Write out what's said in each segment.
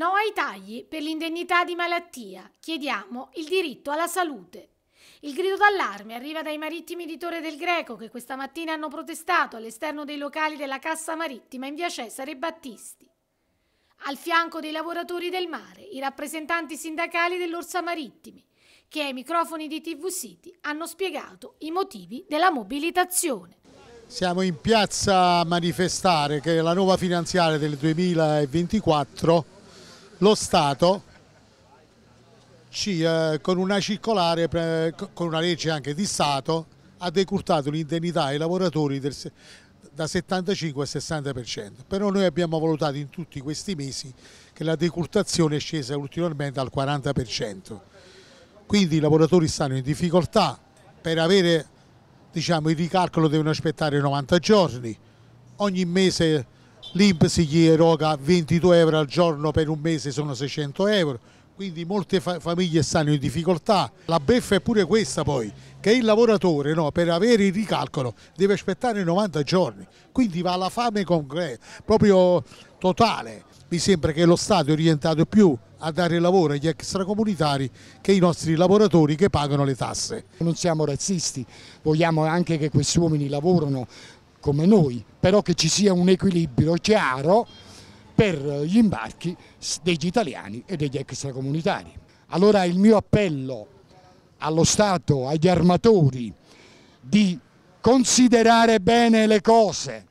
No ai tagli per l'indennità di malattia. Chiediamo il diritto alla salute. Il grido d'allarme arriva dai marittimi di Torre del Greco che questa mattina hanno protestato all'esterno dei locali della Cassa Marittima in via Cesare Battisti. Al fianco dei lavoratori del mare, i rappresentanti sindacali dell'Orsa Marittimi, che ai microfoni di TV City hanno spiegato i motivi della mobilitazione. Siamo in piazza a manifestare che la nuova finanziaria del 2024 lo Stato ci, eh, con una circolare, pre, con una legge anche di Stato, ha decurtato l'indennità ai lavoratori del, da 75 al 60%. Però noi abbiamo valutato in tutti questi mesi che la decurtazione è scesa ulteriormente al 40%. Quindi i lavoratori stanno in difficoltà, per avere diciamo, il ricalcolo devono aspettare 90 giorni, ogni mese l'IMPS gli eroga 22 euro al giorno per un mese sono 600 euro, quindi molte fa famiglie stanno in difficoltà. La beffa è pure questa poi, che il lavoratore no, per avere il ricalcolo deve aspettare 90 giorni, quindi va alla fame proprio totale. Mi sembra che lo Stato è orientato più a dare lavoro agli extracomunitari che i nostri lavoratori che pagano le tasse. Non siamo razzisti, vogliamo anche che questi uomini lavorino come noi, però che ci sia un equilibrio chiaro per gli imbarchi degli italiani e degli extracomunitari. Allora il mio appello allo Stato, agli armatori, di considerare bene le cose,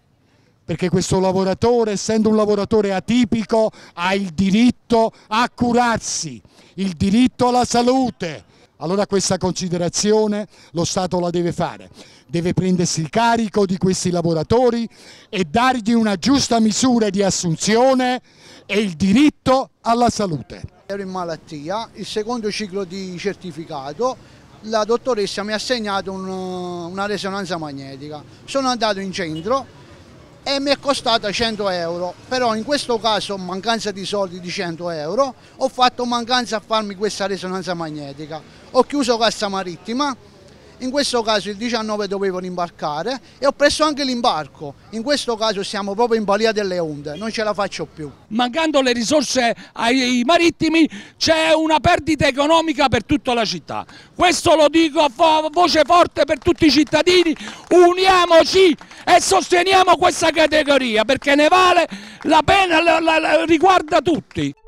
perché questo lavoratore, essendo un lavoratore atipico, ha il diritto a curarsi, il diritto alla salute, allora questa considerazione lo Stato la deve fare, deve prendersi il carico di questi lavoratori e dargli una giusta misura di assunzione e il diritto alla salute. Ero in malattia, il secondo ciclo di certificato, la dottoressa mi ha assegnato un, una resonanza magnetica. Sono andato in centro e mi è costata 100 euro, però in questo caso mancanza di soldi di 100 euro ho fatto mancanza a farmi questa risonanza magnetica. Ho chiuso Cassa Marittima, in questo caso il 19 dovevano imbarcare e ho preso anche l'imbarco, in questo caso siamo proprio in balia delle onde, non ce la faccio più. Mancando le risorse ai marittimi c'è una perdita economica per tutta la città, questo lo dico a voce forte per tutti i cittadini, uniamoci e sosteniamo questa categoria perché ne vale la pena, la, la, la, riguarda tutti.